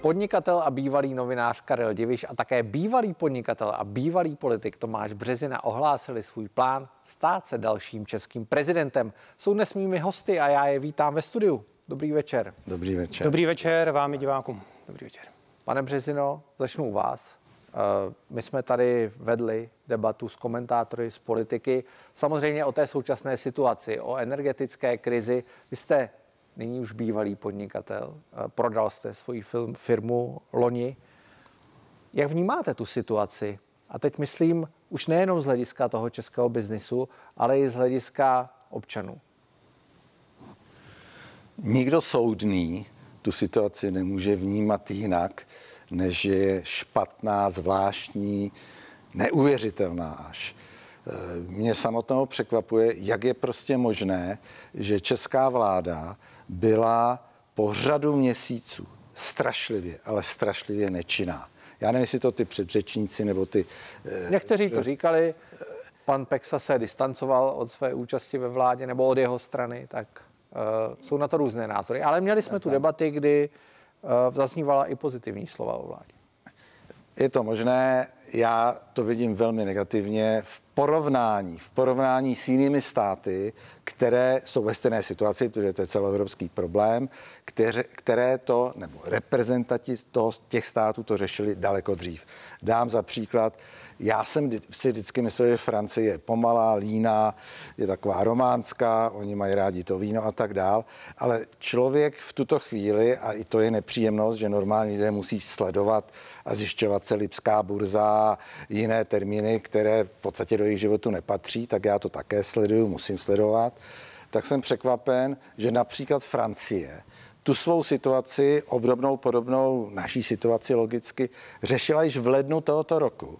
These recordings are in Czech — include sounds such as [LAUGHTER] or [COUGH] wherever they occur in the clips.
Podnikatel a bývalý novinář Karel Diviš a také bývalý podnikatel a bývalý politik Tomáš Březina ohlásili svůj plán stát se dalším českým prezidentem. Jsou dnes mými hosty a já je vítám ve studiu. Dobrý večer. Dobrý večer. Dobrý večer vám i divákům. Dobrý večer. Pane Březino, začnu u vás. Eh, my jsme tady vedli debatu s komentátory, z politiky, samozřejmě o té současné situaci, o energetické krizi. Vy jste nyní už bývalý podnikatel. Eh, prodal jste svoji film, firmu loni. Jak vnímáte tu situaci? A teď myslím už nejenom z hlediska toho českého biznisu, ale i z hlediska občanů. Nikdo soudný tu situaci nemůže vnímat jinak, než je špatná, zvláštní, neuvěřitelná až. Eh, mě samotného překvapuje, jak je prostě možné, že česká vláda byla po řadu měsíců strašlivě, ale strašlivě nečinná. Já nevím, jestli to ty předřečníci nebo ty... Eh, Někteří to eh, říkali, pan Peksa se distancoval od své účasti ve vládě nebo od jeho strany, tak uh, jsou na to různé názory. Ale měli jsme tu debaty, kdy uh, zaznívala i pozitivní slova o vládě. Je to možné, já to vidím velmi negativně v porovnání, v porovnání s jinými státy, které jsou ve stejné situaci, protože to je celoevropský problém, které, které to, nebo reprezentanti toho, těch států to řešili daleko dřív. Dám za příklad, já jsem si vždycky myslel, že Francie je pomalá, líná, je taková románská, oni mají rádi to víno a tak dál, ale člověk v tuto chvíli, a i to je nepříjemnost, že normální lidé musí sledovat a zjišťovat se lipská burza, jiné termíny, které v podstatě do jejich životu nepatří, tak já to také sleduju, musím sledovat, tak jsem překvapen, že například Francie tu svou situaci, obdobnou podobnou naší situaci logicky, řešila již v lednu tohoto roku.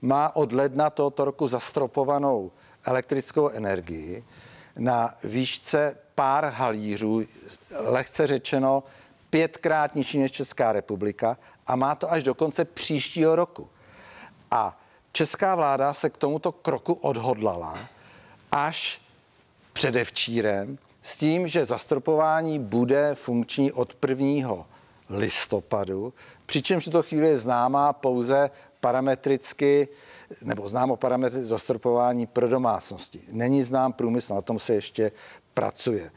Má od ledna tohoto roku zastropovanou elektrickou energii na výšce pár halířů, lehce řečeno pětkrát nižší než Česká republika a má to až do konce příštího roku. A česká vláda se k tomuto kroku odhodlala až předevčírem s tím, že zastropování bude funkční od 1. listopadu, přičemž tuto chvíli je známá pouze parametricky nebo známo parametry zastropování pro domácnosti. Není znám průmysl, na tom se ještě pracuje.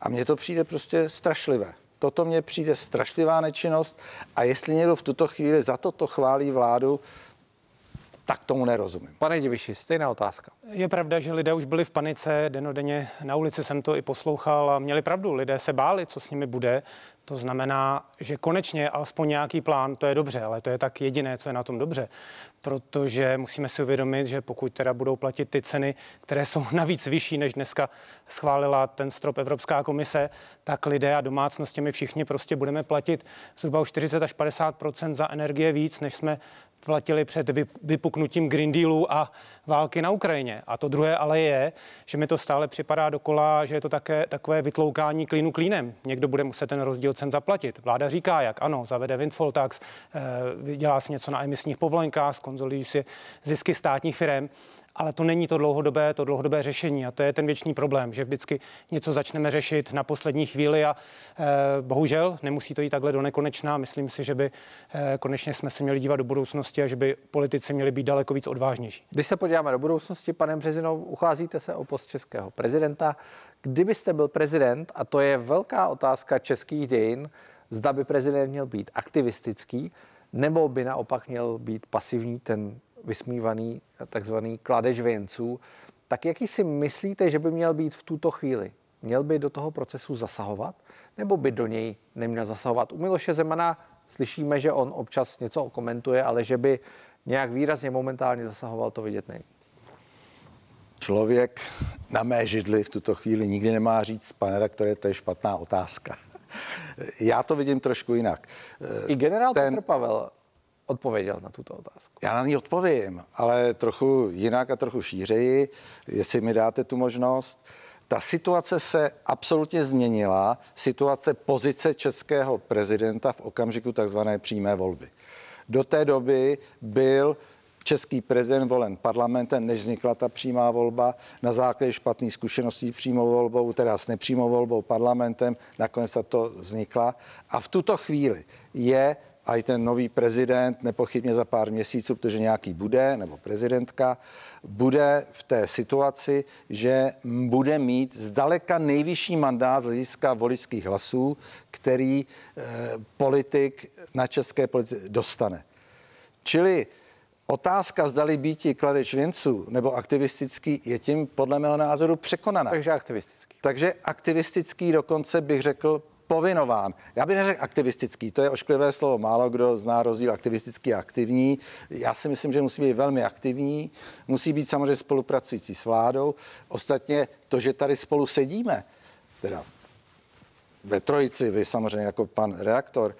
A mně to přijde prostě strašlivé. Toto mně přijde strašlivá nečinnost a jestli někdo v tuto chvíli za toto chválí vládu, tak tomu nerozumím. Pane Diviši, stejná otázka. Je pravda, že lidé už byli v panice, denodenně na ulici jsem to i poslouchal a měli pravdu, lidé se báli, co s nimi bude. To znamená, že konečně alespoň nějaký plán, to je dobře, ale to je tak jediné, co je na tom dobře, protože musíme si uvědomit, že pokud teda budou platit ty ceny, které jsou [LAUGHS] navíc vyšší, než dneska schválila ten strop Evropská komise, tak lidé a domácnosti my všichni prostě budeme platit zhruba o 40 až 50 za energie víc, než jsme platili před vypuknutím Green Dealu a války na Ukrajině. A to druhé ale je, že mi to stále připadá dokola, že je to také takové vytloukání klínu klínem. Někdo bude muset ten rozdíl cen zaplatit. Vláda říká, jak ano, zavede windfall tax, eh, dělá si něco na emisních povolenkách, skonzolují si zisky státních firm, ale to není to dlouhodobé, to dlouhodobé řešení a to je ten věčný problém, že vždycky něco začneme řešit na poslední chvíli a eh, bohužel nemusí to jít takhle do nekonečna. Myslím si, že by eh, konečně jsme se měli dívat do budoucnosti a že by politici měli být daleko víc odvážnější. Když se podíváme do budoucnosti, pane Březinou, ucházíte se o post českého prezidenta. Kdybyste byl prezident, a to je velká otázka českých dějin, zda by prezident měl být aktivistický, nebo by naopak měl být pasivní ten vysmívaný takzvaný kladež věnců. Tak jaký si myslíte, že by měl být v tuto chvíli? Měl by do toho procesu zasahovat, nebo by do něj neměl zasahovat? U Miloše Zemana slyšíme, že on občas něco komentuje, ale že by nějak výrazně momentálně zasahoval, to vidět nej. Člověk na mé židli v tuto chvíli nikdy nemá říct, pane redaktore, to je špatná otázka. [LAUGHS] Já to vidím trošku jinak. I generál Ten... Petr Pavel odpověděl na tuto otázku? Já na ní odpovím, ale trochu jinak a trochu šířeji, jestli mi dáte tu možnost. Ta situace se absolutně změnila, situace pozice českého prezidenta v okamžiku takzvané přímé volby. Do té doby byl český prezident volen parlamentem, než vznikla ta přímá volba, na základě špatných zkušeností přímou volbou, teda s nepřímou volbou parlamentem, nakonec to vznikla. A v tuto chvíli je a i ten nový prezident, nepochybně za pár měsíců, protože nějaký bude, nebo prezidentka, bude v té situaci, že bude mít zdaleka nejvyšší mandát z hlediska voličských hlasů, který eh, politik na české politice dostane. Čili Otázka, zdali býti kladeč věnců nebo aktivistický, je tím podle mého názoru překonaná. Takže aktivistický. Takže aktivistický dokonce bych řekl povinován. Já bych neřekl aktivistický, to je ošklivé slovo, málo kdo zná rozdíl aktivistický a aktivní. Já si myslím, že musí být velmi aktivní, musí být samozřejmě spolupracující s vládou. Ostatně to, že tady spolu sedíme, teda ve trojici, vy samozřejmě jako pan reaktor,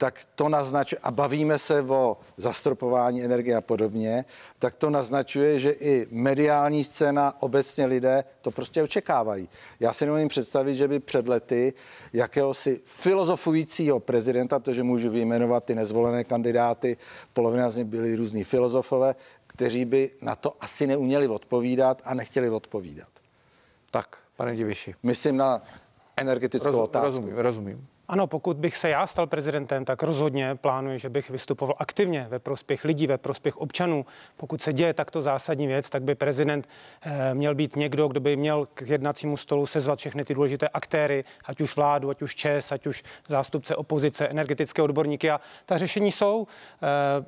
tak to naznačuje, a bavíme se o zastropování energie a podobně, tak to naznačuje, že i mediální scéna, obecně lidé to prostě očekávají. Já si neumím představit, že by před lety jakéhosi filozofujícího prezidenta, protože můžu vyjmenovat ty nezvolené kandidáty, polovina z nich byli různí filozofové, kteří by na to asi neuměli odpovídat a nechtěli odpovídat. Tak, pane Diviši. Myslím na energetickou Rozum, otázku. Rozumím, rozumím. Ano, pokud bych se já stal prezidentem, tak rozhodně plánuji, že bych vystupoval aktivně ve prospěch lidí, ve prospěch občanů. Pokud se děje takto zásadní věc, tak by prezident eh, měl být někdo, kdo by měl k jednacímu stolu sezvat všechny ty důležité aktéry, ať už vládu, ať už ČES, ať už zástupce opozice, energetické odborníky. A ta řešení jsou.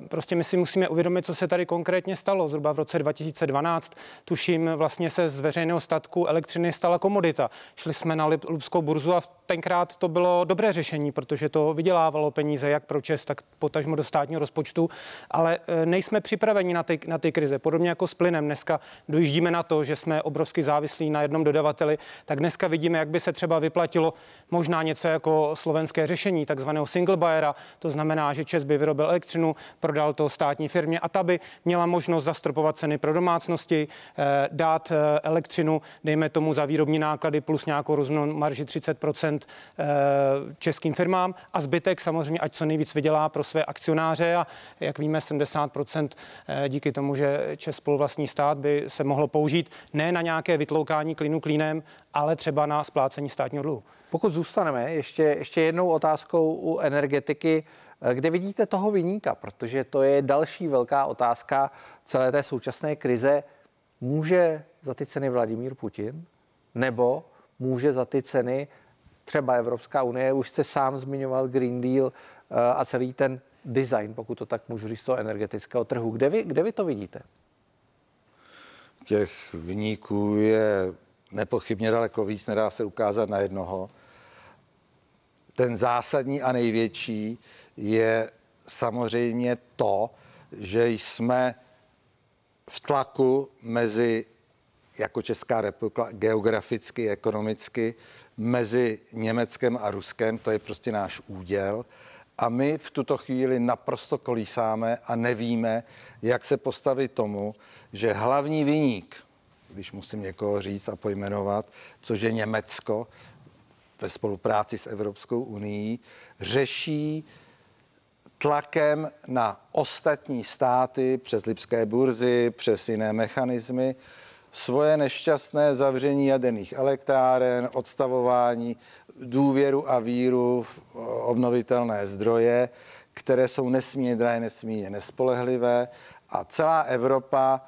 Eh, prostě my si musíme uvědomit, co se tady konkrétně stalo. Zhruba v roce 2012, tuším, vlastně se z veřejného statku elektřiny stala komodita. Šli jsme na Lipskou burzu a tenkrát to bylo dobré řešení, protože to vydělávalo peníze jak pro Čes, tak potažmo do státního rozpočtu, ale eh, nejsme připraveni na ty, na ty krize. Podobně jako s plynem. Dneska dojíždíme na to, že jsme obrovsky závislí na jednom dodavateli, tak dneska vidíme, jak by se třeba vyplatilo možná něco jako slovenské řešení, takzvaného single buyera. To znamená, že Čes by vyrobil elektřinu, prodal to státní firmě a ta by měla možnost zastropovat ceny pro domácnosti, eh, dát eh, elektřinu, dejme tomu za výrobní náklady plus nějakou rozměnou marži 30 českým firmám a zbytek samozřejmě, ať co nejvíc vydělá pro své akcionáře a jak víme, 70% eh, díky tomu, že Čes spoluvlastní stát by se mohlo použít ne na nějaké vytloukání klinu klínem, ale třeba na splácení státního dluhu. Pokud zůstaneme, ještě, ještě jednou otázkou u energetiky, eh, kde vidíte toho vyníka? Protože to je další velká otázka celé té současné krize. Může za ty ceny Vladimír Putin nebo může za ty ceny třeba Evropská unie, už jste sám zmiňoval Green Deal eh, a celý ten design, pokud to tak můžu říct, toho energetického trhu. Kde vy, kde vy to vidíte? Těch vníků je nepochybně daleko víc, nedá se ukázat na jednoho. Ten zásadní a největší je samozřejmě to, že jsme v tlaku mezi jako Česká republika geograficky, ekonomicky mezi Německem a Ruskem, to je prostě náš úděl. A my v tuto chvíli naprosto kolísáme a nevíme, jak se postavit tomu, že hlavní vyník, když musím někoho říct a pojmenovat, což je Německo ve spolupráci s Evropskou unii, řeší tlakem na ostatní státy přes lipské burzy, přes jiné mechanismy, svoje nešťastné zavření jaderných elektráren, odstavování důvěru a víru v eh, obnovitelné zdroje, které jsou nesmírně drahé, nesmírně nespolehlivé a celá Evropa,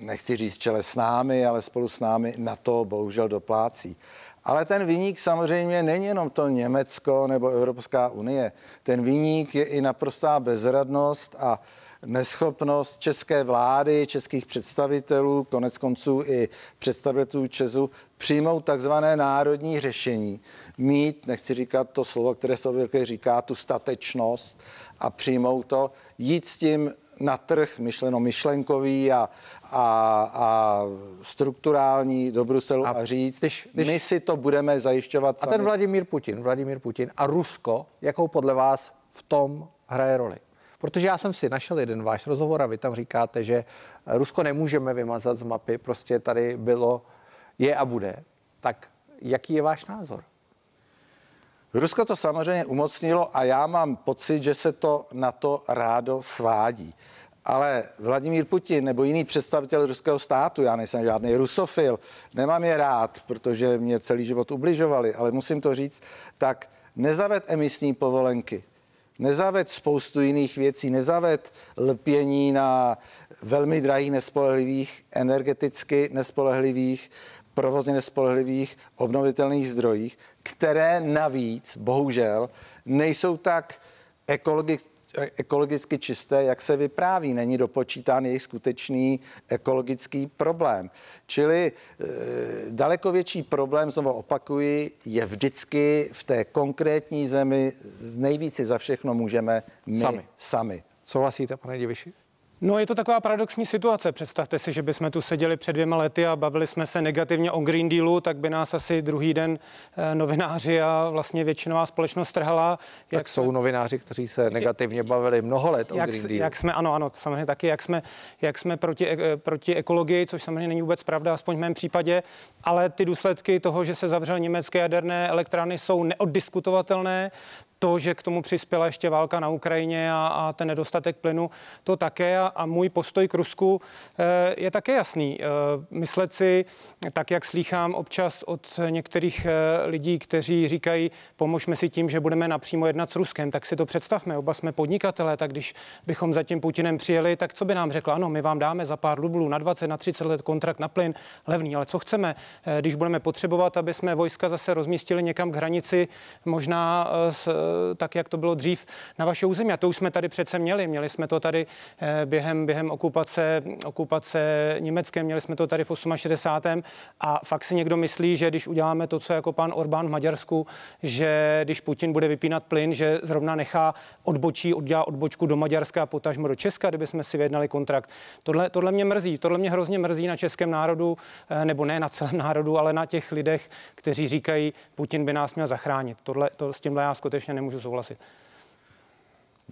nechci říct čele s námi, ale spolu s námi na to bohužel doplácí. Ale ten výnik samozřejmě není jenom to Německo nebo Evropská unie. Ten výnik je i naprostá bezradnost a neschopnost české vlády, českých představitelů, konec konců i představitelů Česu přijmout takzvané národní řešení, mít, nechci říkat to slovo, které se obvykle říká, tu statečnost a přijmout to, jít s tím na trh, myšleno myšlenkový a, a, a strukturální do Bruselu a, a říct, když, když, my si to budeme zajišťovat A sami. ten Vladimír Putin, Vladimír Putin a Rusko, jakou podle vás v tom hraje roli? Protože já jsem si našel jeden váš rozhovor a vy tam říkáte, že eh, Rusko nemůžeme vymazat z mapy, prostě tady bylo, je a bude. Tak jaký je váš názor? Rusko to samozřejmě umocnilo a já mám pocit, že se to na to rádo svádí. Ale Vladimír Putin nebo jiný představitel ruského státu, já nejsem žádný rusofil, nemám je rád, protože mě celý život ubližovali, ale musím to říct, tak nezaved emisní povolenky nezaved spoustu jiných věcí, nezaved lpění na velmi drahých, nespolehlivých, energeticky nespolehlivých, provozně nespolehlivých obnovitelných zdrojích, které navíc, bohužel, nejsou tak ekologicky ekologicky čisté, jak se vypráví. Není dopočítán jejich skutečný ekologický problém. Čili e, daleko větší problém, znovu opakuji, je vždycky v té konkrétní zemi nejvíce za všechno můžeme my sami. sami. Souhlasíte, pane Diviši? No je to taková paradoxní situace. Představte si, že bychom tu seděli před dvěma lety a bavili jsme se negativně o Green Dealu, tak by nás asi druhý den eh, novináři a vlastně většinová společnost trhala. Tak jak jsou jsme, novináři, kteří se negativně bavili mnoho let o jak, Green Dealu. Jak jsme, ano, ano, samozřejmě taky, jak jsme, jak jsme proti, e- eh, proti ekologii, což samozřejmě není vůbec pravda, aspoň v mém případě, ale ty důsledky toho, že se zavřel německé jaderné elektrárny, jsou neoddiskutovatelné to, že k tomu přispěla ještě válka na Ukrajině a, a ten nedostatek plynu, to také. A, a můj postoj k Rusku eh, je také jasný. Eh, myslet si, tak jak slýchám občas od některých eh, lidí, kteří říkají, pomožme si tím, že budeme napřímo jednat s Ruskem, tak si to představme. Oba jsme podnikatelé, tak když bychom za tím Putinem přijeli, tak co by nám řekl? Ano, my vám dáme za pár rublů na 20, na 30 let kontrakt na plyn, levný, ale co chceme, když budeme potřebovat, aby jsme vojska zase rozmístili někam k hranici, možná s Eh, tak, jak to bylo dřív na vaše území. A to už jsme tady přece měli. Měli jsme to tady eh, během, během okupace, okupace německé, měli jsme to tady v 68. A fakt si někdo myslí, že když uděláme to, co jako pan Orbán v Maďarsku, že když Putin bude vypínat plyn, že zrovna nechá odbočí, udělá odbočku do Maďarska a potažmo do Česka, kdyby jsme si vyjednali kontrakt. Tohle, tohle mě mrzí, tohle mě hrozně mrzí na českém národu, eh, nebo ne na celém národu, ale na těch lidech, kteří říkají, Putin by nás měl zachránit. Tohle, to, s tímhle já skutečně nemůžu souhlasit.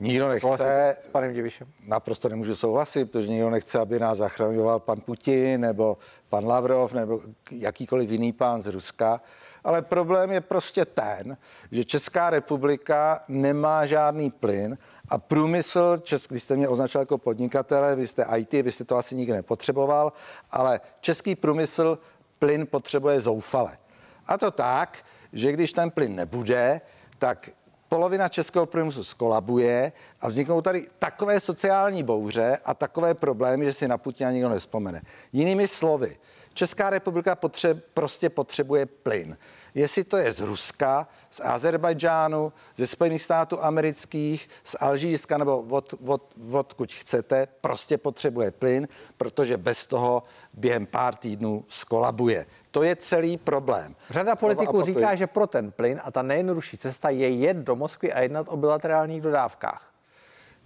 Nikdo nechce, s panem Divišem. naprosto nemůžu souhlasit, protože nikdo nechce, aby nás zachraňoval pan Putin nebo pan Lavrov nebo jakýkoliv jiný pán z Ruska. Ale problém je prostě ten, že Česká republika nemá žádný plyn a průmysl, česk, když jste mě označil jako podnikatele, vy jste IT, vy jste to asi nikdy nepotřeboval, ale český průmysl plyn potřebuje zoufale. A to tak, že když ten plyn nebude, tak polovina českého průmyslu skolabuje a vzniknou tady takové sociální bouře a takové problémy, že si na Putina nikdo nespomene. Jinými slovy, Česká republika potře- prostě potřebuje plyn jestli to je z Ruska, z Azerbajdžánu, ze Spojených států amerických, z Alžírska nebo od, od, odkud chcete, prostě potřebuje plyn, protože bez toho během pár týdnů skolabuje. To je celý problém. Řada politiků říká, že pro ten plyn a ta nejjednodušší cesta je jet do Moskvy a jednat o bilaterálních dodávkách.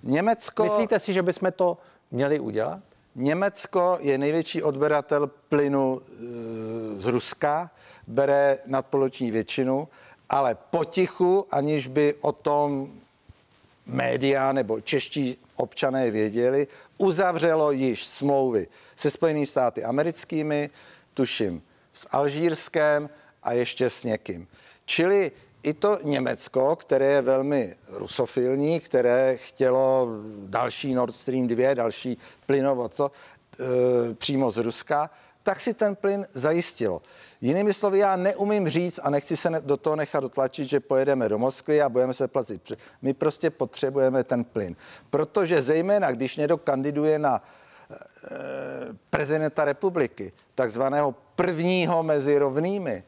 Německo... Myslíte si, že bychom to měli udělat? Německo je největší odberatel plynu z Ruska bere nadpoloční většinu, ale potichu, aniž by o tom média nebo čeští občané věděli, uzavřelo již smlouvy se Spojenými státy americkými, tuším s Alžírskem a ještě s někým. Čili i to Německo, které je velmi rusofilní, které chtělo další Nord Stream 2, další plynovod, co, e, přímo z Ruska, tak si ten plyn zajistilo. Jinými slovy, já neumím říct a nechci se do toho nechat dotlačit, že pojedeme do Moskvy a budeme se platit. My prostě potřebujeme ten plyn, protože zejména, když někdo kandiduje na eh, prezidenta republiky, takzvaného prvního mezi rovnými,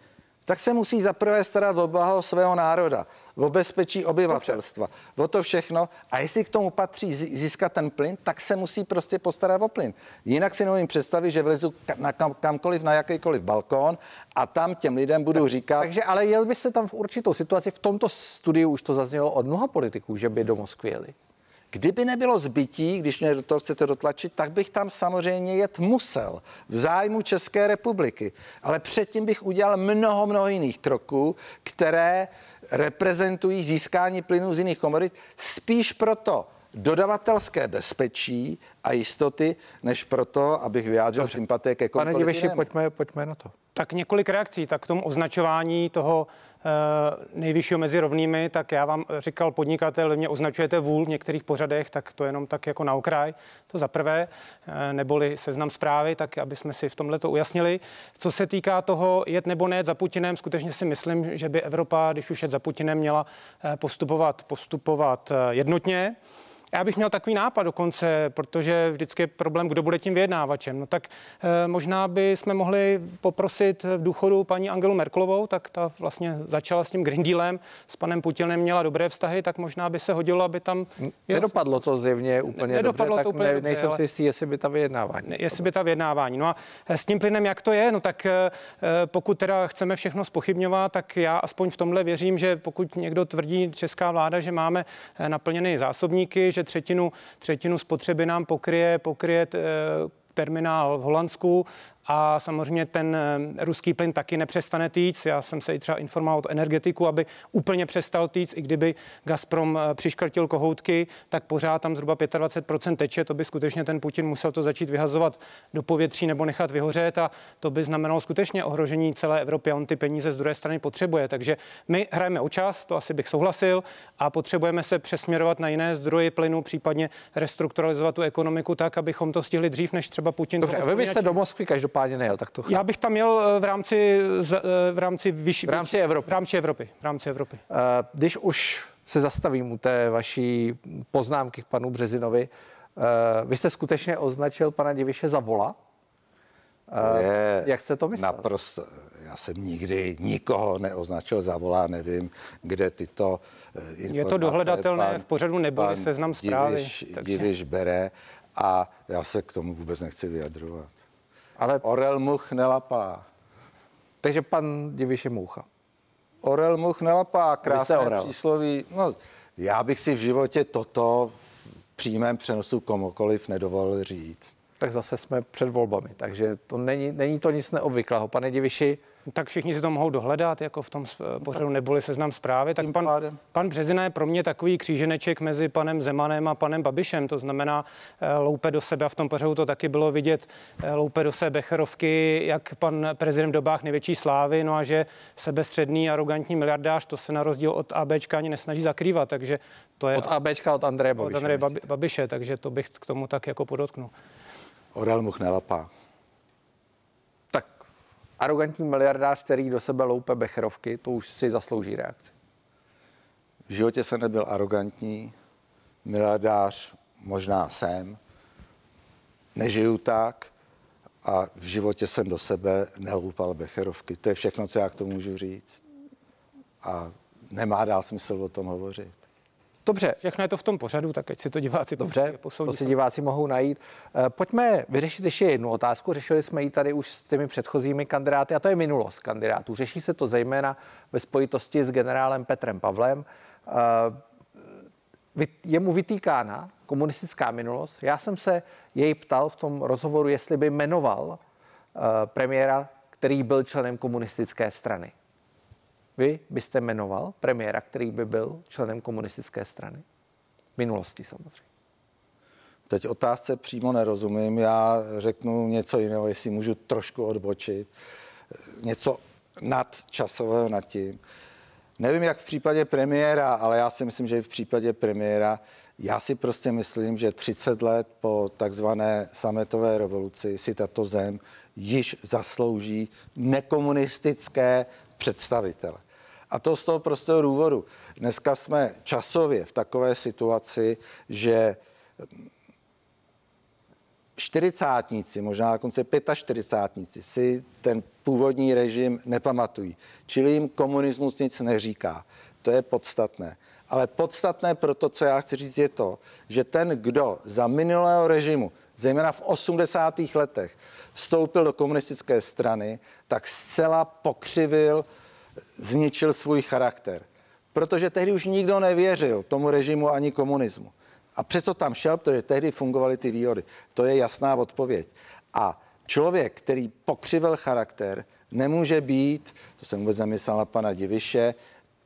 tak se musí zaprvé starat o blaho svého národa, o bezpečí obyvatelstva, Dobře. o to všechno. A jestli k tomu patří získat ten plyn, tak se musí prostě postarat o plyn. Jinak si neumím představit, že vlezu na kam, kamkoliv, na jakýkoliv balkón a tam těm lidem budu tak, říkat. Takže ale jel byste tam v určitou situaci, v tomto studiu už to zaznělo od mnoha politiků, že by do Moskvy jeli. Kdyby nebylo zbytí, když mě do toho chcete dotlačit, tak bych tam samozřejmě jet musel v zájmu České republiky. Ale předtím bych udělal mnoho, mnoho jiných kroků, které reprezentují získání plynů z jiných komodit spíš proto, dodavatelské bezpečí a jistoty, než proto, abych vyjádřil sympatie ke komukoliv Pane Diveši, pojďme, pojďme na to. Tak několik reakcí, tak k tomu označování toho Eh, nejvyššího mezi rovnými, tak já vám eh, říkal podnikatel, mě označujete vůl v některých pořadech, tak to jenom tak jako na okraj. To za prvé, eh, neboli seznam zprávy, tak aby jsme si v tomhle to ujasnili. Co se týká toho jet nebo ne za Putinem, skutečně si myslím, že by Evropa, když už je za Putinem, měla postupovat, postupovat jednotně. Já bych měl takový nápad dokonce, protože vždycky je problém, kdo bude tím vyjednávačem. No tak e, možná by jsme mohli poprosit v důchodu paní Angelu Merklovou, tak ta vlastně začala s tím Green Dealem, s panem Putinem měla dobré vztahy, tak možná by se hodilo, aby tam... Nedopadlo to zjevně úplně nedopadlo dobře, to úplně ne, dobře, nejsem ale... si jistý, jestli by ta vyjednávání. Ne, jestli by ta vyjednávání. No a eh, s tím plynem, jak to je, no tak e, pokud teda chceme všechno spochybňovat, tak já aspoň v tomhle věřím, že pokud někdo tvrdí česká vláda, že máme naplněné zásobníky, že třetinu, třetinu spotřeby nám pokryje, pokryje eh, terminál v Holandsku a samozřejmě ten eh, ruský plyn taky nepřestane týc. Já jsem se i třeba informoval od energetiku, aby úplně přestal týc, i kdyby Gazprom eh, přiškrtil kohoutky, tak pořád tam zhruba 25% teče, to by skutečně ten Putin musel to začít vyhazovat do povětří nebo nechat vyhořet a to by znamenalo skutečně ohrožení celé Evropy a on ty peníze z druhé strany potřebuje. Takže my hrajeme o čas, to asi bych souhlasil a potřebujeme se přesměrovat na jiné zdroje plynu, případně restrukturalizovat tu ekonomiku tak, abychom to stihli dřív, než třeba Putin. Dobře, a vy byste do Moskvy každopádně každopádně nejel. Tak to chápu. Já bych tam jel eh, v rámci, eh, v rámci vyš... V rámci Evropy. V rámci Evropy. V rámci Evropy. Eh, když už se zastavím u té vaší poznámky k panu Březinovi, vy jste skutečně označil pana Diviše za vola? je Jak jste to myslel? Naprosto. Já jsem nikdy nikoho neoznačil za vola. nevím, kde tyto informace... Je to dohledatelné pan, v pořadu nebo seznam zprávy. Diviš, takže... Diviš bere a já se k tomu vůbec nechci vyjadřovat. Ale... Orel much nelapá. Takže pan Diviš je moucha. Orel much nelapá, krásné orel. přísloví. No, já bych si v životě toto v přímém přenosu komokoliv nedovolil říct tak zase jsme před volbami. Takže to není, není to nic neobvyklého. Pane Diviši, tak všichni si to mohou dohledat, jako v tom pořadu neboli seznam zprávy. Tak pan, pan Březina je pro mě takový kříženeček mezi panem Zemanem a panem Babišem, to znamená eh, loupe do sebe a v tom pořadu to taky bylo vidět, eh, loupe do sebe Becherovky, jak pan prezident v dobách největší slávy, no a že sebestředný, arrogantní miliardář, to se na rozdíl od ABčka ani nesnaží zakrývat, takže to je... Od ABčka, od Andreje Babiše. Od Andreje Babiše, takže to bych k tomu tak jako podotknul. Orel muh nelapá. Tak arrogantní miliardář, který do sebe loupe becherovky, to už si zaslouží reakci. V životě jsem nebyl arrogantní, miliardář možná jsem, nežiju tak a v životě jsem do sebe neloupal becherovky. To je všechno, co já k tomu můžu říct. A nemá dál smysl o tom hovořit. Dobře. Všechno je to v tom pořadu, tak ať si to diváci Dobře, posoudí. to si diváci mohou najít. Eh, pojďme vyřešit ještě jednu otázku. Řešili jsme ji tady už s těmi předchozími kandidáty a to je minulost kandidátů. Řeší se to zejména ve spojitosti s generálem Petrem Pavlem. Eh, je mu vytýkána komunistická minulost. Já jsem se jej ptal v tom rozhovoru, jestli by jmenoval eh, premiéra, který byl členem komunistické strany. Vy byste jmenoval premiéra, který by byl členem komunistické strany? V minulosti samozřejmě. Teď otázce přímo nerozumím. Já řeknu něco jiného, jestli můžu trošku odbočit. Něco nadčasového nad tím. Nevím, jak v případě premiéra, ale já si myslím, že i v případě premiéra, já si prostě myslím, že 30 let po takzvané sametové revoluci si tato zem již zaslouží nekomunistické představitele. A to z toho prostého důvodu. Dneska jsme časově v takové situaci, že čtyřicátníci, možná dokonce pětačtyřicátníci si ten původní režim nepamatují. Čili jim komunismus nic neříká. To je podstatné. Ale podstatné pro to, co já chci říct, je to, že ten, kdo za minulého režimu, zejména v 80. letech, vstoupil do komunistické strany, tak zcela pokřivil uh, zničil svůj charakter. Protože tehdy už nikdo nevěřil tomu režimu ani komunismu. A přesto tam šel, protože tehdy fungovaly ty výhody. To je jasná odpověď. A člověk, který pokřivil charakter, nemůže být, to jsem vůbec zamyslel na pana Diviše,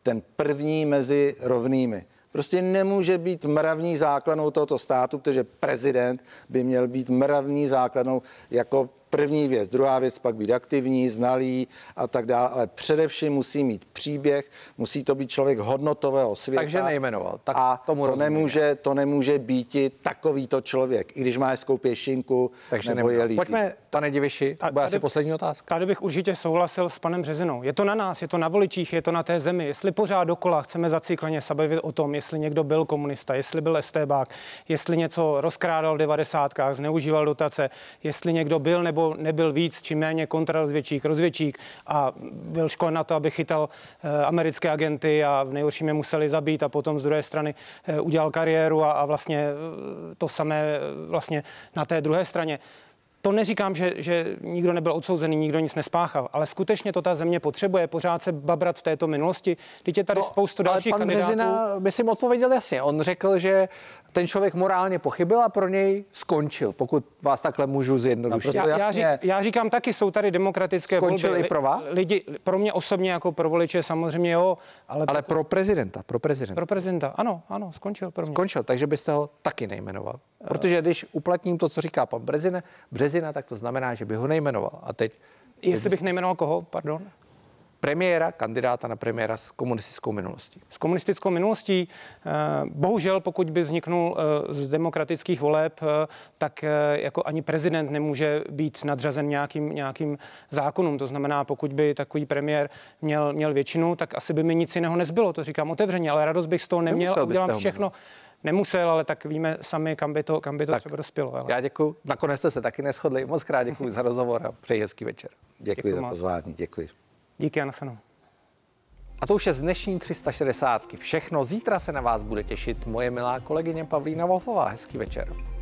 ten první mezi rovnými. Prostě nemůže být mravní základnou tohoto státu, protože prezident by měl být mravní základnou jako První věc, druhá věc pak být aktivní, znalý a tak dále, ale především musí mít příběh, musí to být člověk hodnotového světa. Takže nejmenoval. Tak a tomu to nemůže, to nemůže být takovýto člověk, i když má hezkou pěšinku Takže nebo nemůže. je líbí. Pojďme, pane Diviši, to bude asi poslední otázka. Tady bych určitě souhlasil s panem Březinou. Je to na nás, je to na voličích, je to na té zemi. Jestli pořád dokola chceme zacíkleně sabevit o tom, jestli někdo byl komunista, jestli byl estébák, jestli něco rozkrádal v devadesátkách, zneužíval dotace, jestli někdo byl nebo nebo nebyl víc či méně kontrarozvědčík, rozvědčík a byl školen na to, aby chytal eh, americké agenty a v nejhorším je museli zabít a potom z druhé strany eh, udělal kariéru a, a vlastně eh, to samé vlastně na té druhé straně. To neříkám, že, že nikdo nebyl odsouzený, nikdo nic nespáchal, ale skutečně to ta země potřebuje pořád se babrat v této minulosti. Teď je tady no, spoustu dalších ale pan kandidátů. Pan by si odpověděl jasně. On řekl, že ten člověk morálně pochybil a pro něj skončil, pokud vás takhle můžu zjednodušit. Já, já, řík, já říkám taky, jsou tady demokratické skončil volby. i pro vás? Lidi, pro mě osobně jako pro voliče samozřejmě jo. Ale, ale pro prezidenta, pro prezidenta. Pro prezidenta, ano, ano, skončil pro mě. Skončil, takže byste ho taky nejmenoval. Protože když uplatním to, co říká pan prezident, Březina Březina, tak to znamená, že by ho nejmenoval. A teď... Jestli bych nejmenoval koho, pardon? premiéra, kandidáta na premiéra s komunistickou minulostí. S komunistickou minulostí, eh, bohužel pokud by vzniknul eh, z demokratických voleb, eh, tak jako ani prezident nemůže být nadřazen nějakým, nějakým zákonům. To znamená, pokud by takový premiér měl, měl většinu, tak asi by mi nic jiného nezbylo, to říkám otevřeně, ale radost bych z toho neměl a udělám všechno. Měl nemusel, ale tak víme sami, kam by to, kam by to tak. třeba dospělo. Ale... Já děkuji. Nakonec jste se taky neschodli. Moc krát děkuji za rozhovor a přeji hezký večer. Děkuji, děkuji za pozvání, děkuji. Díky a nasanou. A to už je z dnešní 360. Všechno. Zítra se na vás bude těšit moje milá kolegyně Pavlína Wolfová. Hezký večer.